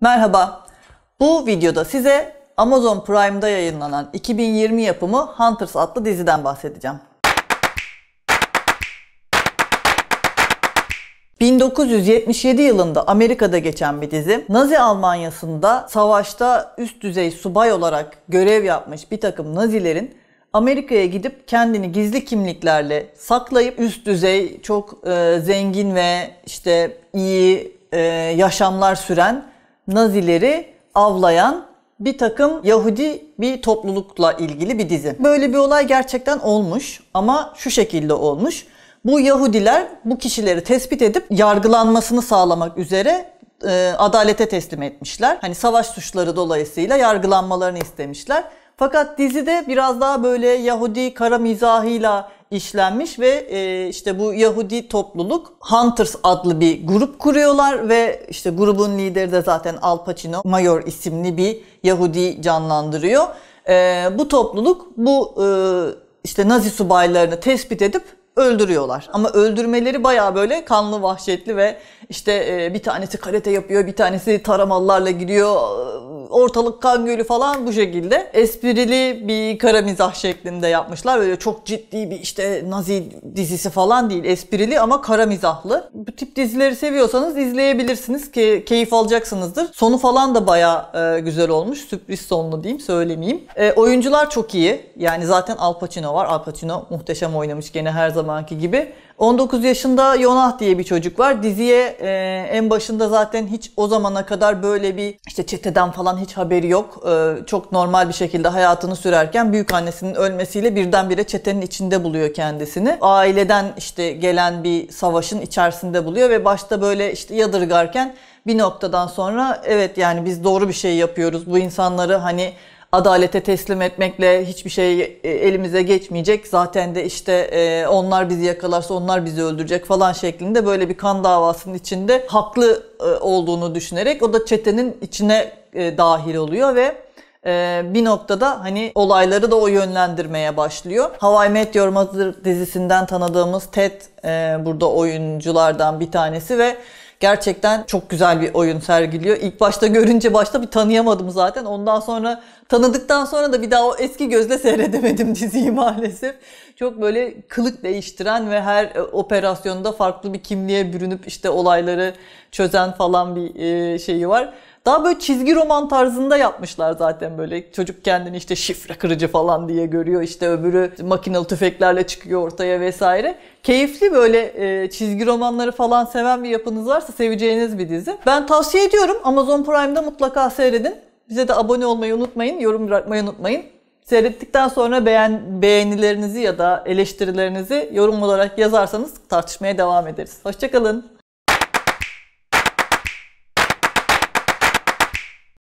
Merhaba. Bu videoda size Amazon Prime'da yayınlanan 2020 yapımı Hunters adlı diziden bahsedeceğim. 1977 yılında Amerika'da geçen bir dizi. Nazi Almanyası'nda savaşta üst düzey subay olarak görev yapmış bir takım Nazilerin Amerika'ya gidip kendini gizli kimliklerle saklayıp üst düzey çok e, zengin ve işte iyi e, yaşamlar süren Nazileri avlayan bir takım Yahudi bir toplulukla ilgili bir dizi. Böyle bir olay gerçekten olmuş ama şu şekilde olmuş. Bu Yahudiler bu kişileri tespit edip yargılanmasını sağlamak üzere e, adalete teslim etmişler. Hani savaş suçları dolayısıyla yargılanmalarını istemişler. Fakat dizide biraz daha böyle Yahudi kara mizahıyla işlenmiş ve e, işte bu Yahudi topluluk Hunters adlı bir grup kuruyorlar ve işte grubun lideri de zaten Al Pacino Mayor isimli bir Yahudi canlandırıyor. E, bu topluluk bu e, işte Nazi subaylarını tespit edip öldürüyorlar. Ama öldürmeleri baya böyle kanlı, vahşetli ve işte e, bir tanesi karate yapıyor, bir tanesi taramalılarla giriyor, ortalık kan gölü falan bu şekilde. Esprili bir kara mizah şeklinde yapmışlar. Böyle çok ciddi bir işte nazi dizisi falan değil. Esprili ama kara mizahlı. Bu tip dizileri seviyorsanız izleyebilirsiniz ki keyif alacaksınızdır. Sonu falan da baya e, güzel olmuş. Sürpriz sonlu diyeyim söylemeyeyim. E, oyuncular çok iyi. Yani zaten Al Pacino var. Al Pacino muhteşem oynamış gene her zamanki gibi. 19 yaşında Yonah diye bir çocuk var. Diziye e, en başında zaten hiç o zamana kadar böyle bir işte çeteden falan hiç haberi yok. E, çok normal bir şekilde hayatını sürerken büyük annesinin ölmesiyle birdenbire çetenin içinde buluyor kendisini. Aileden işte gelen bir savaşın içerisinde buluyor ve başta böyle işte yadırgarken bir noktadan sonra evet yani biz doğru bir şey yapıyoruz. Bu insanları hani adalete teslim etmekle hiçbir şey e, elimize geçmeyecek. Zaten de işte e, onlar bizi yakalarsa onlar bizi öldürecek falan şeklinde böyle bir kan davasının içinde haklı e, olduğunu düşünerek o da çetenin içine dahil oluyor ve bir noktada hani olayları da o yönlendirmeye başlıyor. Hawaii Meteor Mother dizisinden tanıdığımız Ted burada oyunculardan bir tanesi ve Gerçekten çok güzel bir oyun sergiliyor. İlk başta görünce başta bir tanıyamadım zaten. Ondan sonra tanıdıktan sonra da bir daha o eski gözle seyredemedim diziyi maalesef. Çok böyle kılık değiştiren ve her e, operasyonda farklı bir kimliğe bürünüp işte olayları çözen falan bir e, şeyi var. Daha böyle çizgi roman tarzında yapmışlar zaten böyle. Çocuk kendini işte şifre kırıcı falan diye görüyor. İşte öbürü makinalı tüfeklerle çıkıyor ortaya vesaire. Keyifli böyle e, çizgi romanları falan seven bir yapınız varsa seveceğiniz bir dizi. Ben tavsiye ediyorum. Amazon Prime'da mutlaka seyredin. Bize de abone olmayı unutmayın, yorum bırakmayı unutmayın. Seyrettikten sonra beğen, beğenilerinizi ya da eleştirilerinizi yorum olarak yazarsanız tartışmaya devam ederiz. Hoşçakalın.